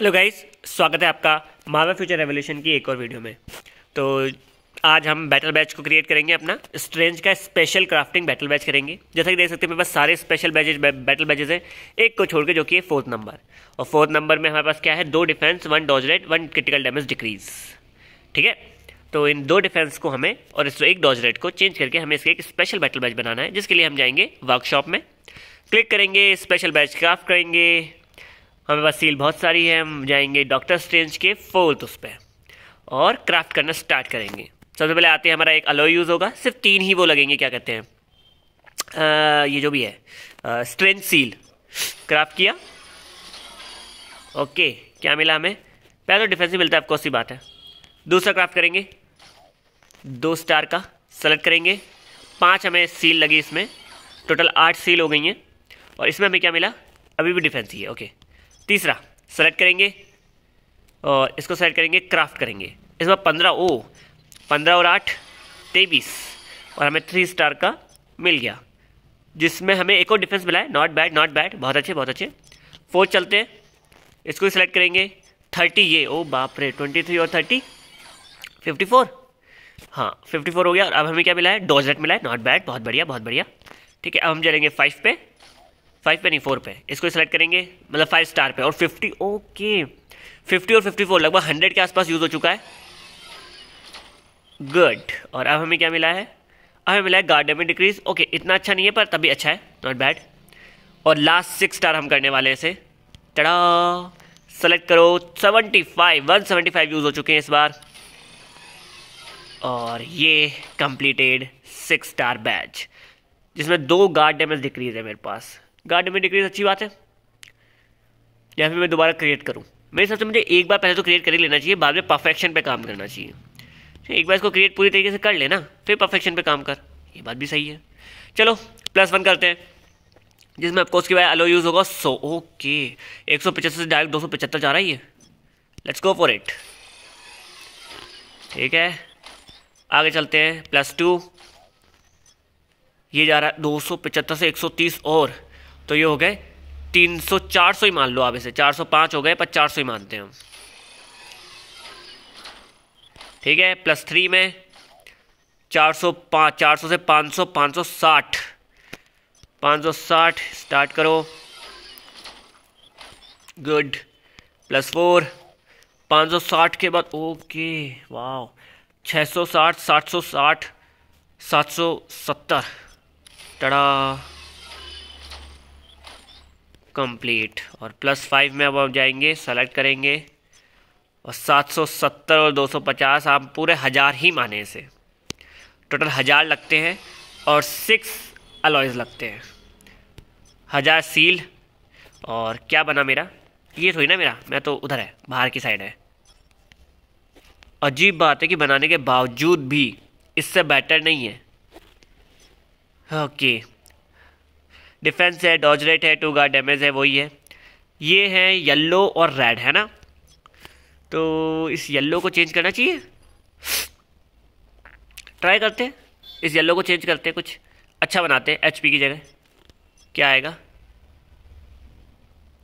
Hello guys स्वागत है आपका मावा फ्यूचर रेवोल्यूशन की एक और वीडियो में तो आज हम बैटल बैच को क्रिएट करेंगे अपना स्ट्रेंज का स्पेशल क्राफ्टिंग बैटल बैच करेंगे जैसा कि देख सकते हैं मेरे पास सारे स्पेशल बैचेज बैटल बैचेज हैं एक को छोड़ के जो कि है फोर्थ नंबर और फोर्थ नंबर में हमारे पास क्या है दो defence one dodge rate one critical damage decrease ठीक है तो इन दो डिफेंस को हमें और इस एक डॉजरेट को चेंज करके हमें इसके एक स्पेशल बैटल बैच बनाना है जिसके लिए हम जाएंगे वर्कशॉप में क्लिक करेंगे स्पेशल बैच क्राफ्ट करेंगे हमें पास सील बहुत सारी है हम जाएंगे डॉक्टर स्ट्रेंज के फोर्थ उस पर और क्राफ्ट करना स्टार्ट करेंगे सबसे पहले आते हैं हमारा एक अलो यूज़ होगा सिर्फ तीन ही वो लगेंगे क्या कहते हैं आ, ये जो भी है आ, स्ट्रेंज सील क्राफ्ट किया ओके क्या मिला हमें पहले डिफेंस ही मिलता है आपको सी बात है दूसरा क्राफ्ट करेंगे दो स्टार का सेलेक्ट करेंगे पांच हमें सील लगी इसमें टोटल आठ सील हो गई हैं और इसमें हमें क्या मिला अभी भी डिफेंस ही है ओके तीसरा सेलेक्ट करेंगे और इसको सेलेक्ट करेंगे क्राफ्ट करेंगे इस बार पंद्रह ओ पंद्रह और आठ तेईस और हमें थ्री स्टार का मिल गया जिसमें हमें एक और डिफेंस मिला है नॉट बैड नॉट बैड बहुत अच्छे बहुत अच्छे फोर चलते हैं इसको सेलेक्ट करेंगे थर्टी ये ओ बाप रे ट्वेंटी थ्री और थर्टी फिफ्टी फोर हाँ फिफ्टी फोर हो गया और अब हमें क्या मिला है डोजलेट मिला है नॉट बैड बहुत बढ़िया बहुत बढ़िया ठीक है अब हम चलेंगे फाइव पे फाइव पे नहीं फोर पे इसको सेलेक्ट करेंगे मतलब फाइव स्टार पे और फिफ्टी ओके फिफ्टी और फिफ्टी फोर लगभग हंड्रेड के आसपास यूज़ हो चुका है गुड और अब हमें क्या मिला है अब हमें मिला है गार्डन में डिक्रीज ओके इतना अच्छा नहीं है पर तभी अच्छा है नॉट बैड और लास्ट सिक्स स्टार हम करने वाले हैं इसे टड़ा सेलेक्ट करो seventy five one seventy five use हो चुके हैं इस बार और ये कंप्लीटेड सिक्स स्टार बैच जिसमें दो गार्ड डैमेज डिक्रीज है मेरे पास गार्ड में डिक्रीज अच्छी बात है या फिर मैं दोबारा क्रिएट करूँ मेरे हिसाब से मुझे एक बार पहले तो क्रिएट कर ही लेना चाहिए बाद में परफेक्शन पे काम करना चाहिए एक बार इसको क्रिएट पूरी तरीके से कर लेना फिर परफेक्शन पे काम कर ये बात भी सही है चलो प्लस वन करते हैं जिसमें आपको के बाद अलो यूज़ होगा सो ओके एक सौ पचहत्तर से डायरेक्ट दो सौ पचहत्तर जा रहा है ये लेट्स गो फॉर इट ठीक है आगे चलते हैं प्लस टू ये जा रहा है दो सौ पचहत्तर से एक सौ तीस और तो ये हो गए 300 400 ही मान लो आप इसे 405 हो गए पर 400 ही मानते हैं हम ठीक है प्लस थ्री में चार 400 से 500 560 560 स्टार्ट करो गुड प्लस फोर 560 के बाद ओके वाह 660 760 770 टड़ा कंप्लीट और प्लस फाइव में अब आप जाएंगे सेलेक्ट करेंगे और 770 और 250 आप पूरे हज़ार ही माने इसे टोटल हज़ार लगते हैं और सिक्स अलॉयज लगते हैं हज़ार सील और क्या बना मेरा ये थोड़ी ना मेरा मैं तो उधर है बाहर की साइड है अजीब बात है कि बनाने के बावजूद भी इससे बेटर नहीं है ओके okay. डिफेंस है डॉजरेट है टू गार्ड डैमेज है वही है ये है येल्लो और रेड है ना तो इस येल्लो को चेंज करना चाहिए ट्राई करते इस येल्लो को चेंज करते कुछ अच्छा बनाते हैं एच की जगह क्या आएगा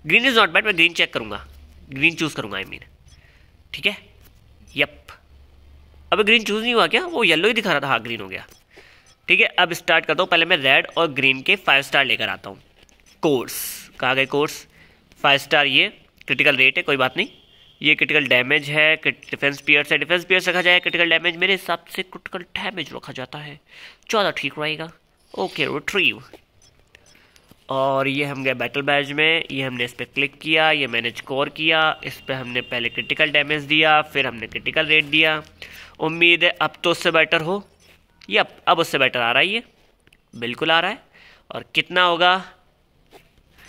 ग्रीन इज़ नॉट बैड मैं ग्रीन चेक करूँगा ग्रीन चूज़ करूँगा आई मीन ठीक है यप अबे ग्रीन चूज़ नहीं हुआ क्या वो येलो ही दिखा रहा था हाँ ग्रीन हो गया ठीक है अब स्टार्ट करता हूँ पहले मैं रेड और ग्रीन के फाइव स्टार लेकर आता हूँ कोर्स कहा गए कोर्स फाइव स्टार ये क्रिटिकल रेट है कोई बात नहीं ये क्रिटिकल डैमेज है डिफेंस पियर्स है डिफेंस पियर्स रखा जाए क्रिटिकल डैमेज मेरे हिसाब से क्रिटिकल डैमेज रखा जाता है चौदह ठीक रहेगा ओके रिट्रीव और ये हम गए बैटल बैज में ये हमने इस पर क्लिक किया ये मैंने स्कोर किया इस पर हमने पहले क्रिटिकल डैमेज दिया फिर हमने क्रिटिकल रेट दिया उम्मीद है अब तो उससे बेटर हो ये अब अब उससे बेटर आ रहा है ये बिल्कुल आ रहा है और कितना होगा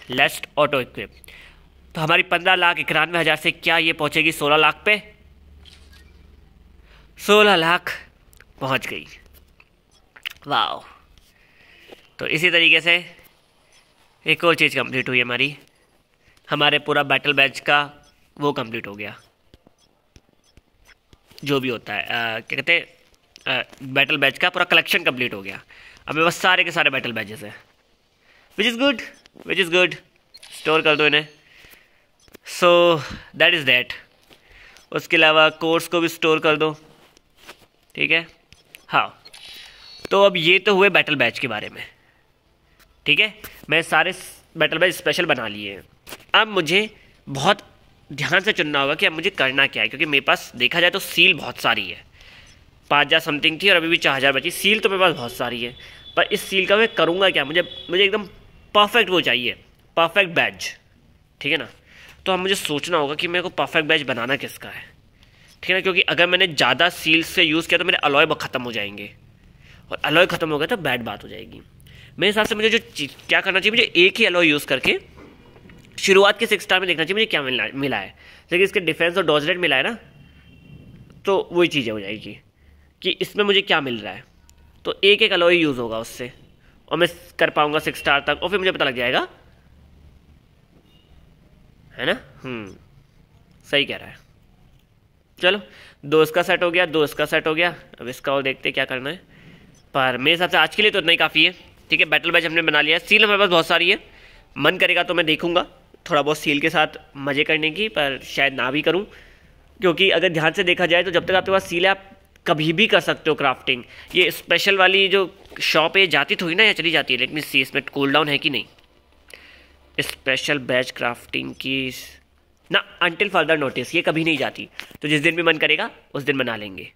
लेस्ट ऑटो इक्विप तो हमारी पंद्रह लाख इक्यानवे हज़ार से क्या ये पहुंचेगी सोलह लाख पे सोलह लाख पहुंच गई वाह तो इसी तरीके से एक और चीज़ कंप्लीट हुई हमारी हमारे पूरा बैटल बैच का वो कंप्लीट हो गया जो भी होता है आ, क्या कहते हैं बैटल बैच का पूरा कलेक्शन कंप्लीट हो गया अब मेरे पास सारे के सारे बैटल बैचेस हैं which is good which is good store कर दो इन्हें सो दैट इज़ दैट उसके अलावा कोर्स को भी स्टोर कर दो ठीक है हाँ तो अब ये तो हुए बैटल बैच के बारे में ठीक है मैं सारे बैटल बैच स्पेशल बना लिए हैं अब मुझे बहुत ध्यान से चुनना होगा कि अब मुझे करना क्या है क्योंकि मेरे पास देखा जाए तो सील बहुत सारी है पाँच हज़ार समथिंग थी और अभी भी चार हज़ार बची सील तो मेरे पास बहुत सारी है पर इस सील का मैं करूँगा क्या मुझे मुझे एकदम परफेक्ट वो चाहिए परफेक्ट बैच ठीक है ना तो अब मुझे सोचना होगा कि मेरे को परफेक्ट बैच बनाना किसका है ठीक है ना क्योंकि अगर मैंने ज़्यादा सील से यूज़ किया तो मेरे अलॉय ख़त्म हो जाएंगे और अलॉय ख़त्म हो गया तो बैड बात हो जाएगी मेरे हिसाब से मुझे जो क्या करना चाहिए मुझे एक ही अलॉय यूज़ करके शुरुआत के सिक्स स्टार में देखना चाहिए मुझे क्या मिला मिला है जैसे इसके डिफेंस और डॉजरेट मिला है ना तो वही चीज़ें हो जाएगी कि इसमें मुझे क्या मिल रहा है तो एक एक अलॉय यूज़ होगा उससे और मैं कर पाऊँगा सिक्स स्टार तक और फिर मुझे पता लग जाएगा है ना हम्म। सही कह रहा है चलो दो इसका सेट हो गया दो इसका सेट हो गया अब इसका और देखते क्या करना है पर मेरे हिसाब से आज के लिए तो इतना ही काफ़ी है ठीक है बैटल बैच हमने बना लिया सील हमारे पास बहुत सारी है मन करेगा तो मैं देखूंगा थोड़ा बहुत सील के साथ मज़े करने की पर शायद ना भी करूं क्योंकि अगर ध्यान से देखा जाए तो जब तक आपके पास सील है आप कभी भी कर सकते हो क्राफ्टिंग ये स्पेशल वाली जो शॉप है जाती थोड़ी ना या चली जाती है लेकिन सी इसमें कूल डाउन है कि नहीं स्पेशल बैच क्राफ्टिंग की ना अनटिल फर्दर नोटिस ये कभी नहीं जाती तो जिस दिन भी मन करेगा उस दिन बना लेंगे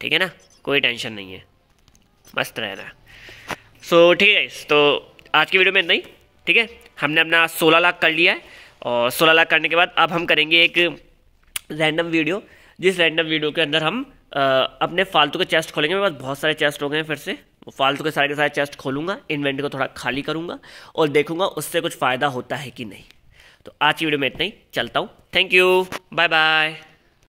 ठीक है ना कोई टेंशन नहीं है मस्त रहना सो so, ठीक है तो आज की वीडियो में इतना ही ठीक है हमने अपना सोलह लाख कर लिया है और सोलह लाख करने के बाद अब हम करेंगे एक रैंडम वीडियो जिस रैंडम वीडियो के अंदर हम अपने फालतू के चेस्ट खोलेंगे मेरे पास बहुत सारे चेस्ट हो गए हैं फिर से फालतू के सारे के सारे चेस्ट खोलूंगा इन्वेंट्री को थोड़ा खाली करूंगा और देखूंगा उससे कुछ फ़ायदा होता है कि नहीं तो आज की वीडियो में इतना ही चलता हूँ थैंक यू बाय बाय